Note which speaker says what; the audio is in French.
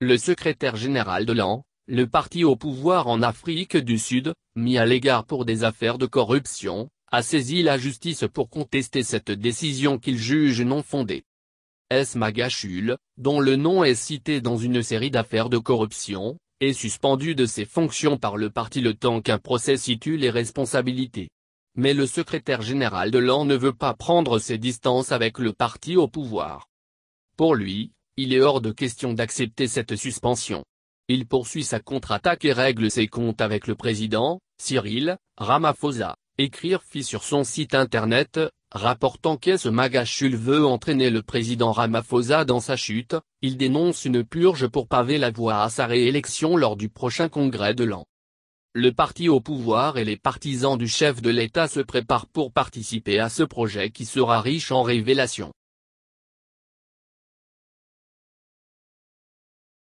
Speaker 1: Le secrétaire général de l'AN, le parti au pouvoir en Afrique du Sud, mis à l'égard pour des affaires de corruption, a saisi la justice pour contester cette décision qu'il juge non fondée. S. Magachul, dont le nom est cité dans une série d'affaires de corruption, est suspendu de ses fonctions par le parti le temps qu'un procès situe les responsabilités. Mais le secrétaire général de l'AN ne veut pas prendre ses distances avec le parti au pouvoir. Pour lui, il est hors de question d'accepter cette suspension. Il poursuit sa contre-attaque et règle ses comptes avec le président, Cyril, Ramaphosa, écrire fit sur son site internet, rapportant ce Magachul veut entraîner le président Ramaphosa dans sa chute, il dénonce une purge pour paver la voie à sa réélection lors du prochain congrès de l'an. Le parti au pouvoir et les partisans du chef de l'État se préparent pour participer à ce projet qui sera riche en
Speaker 2: révélations.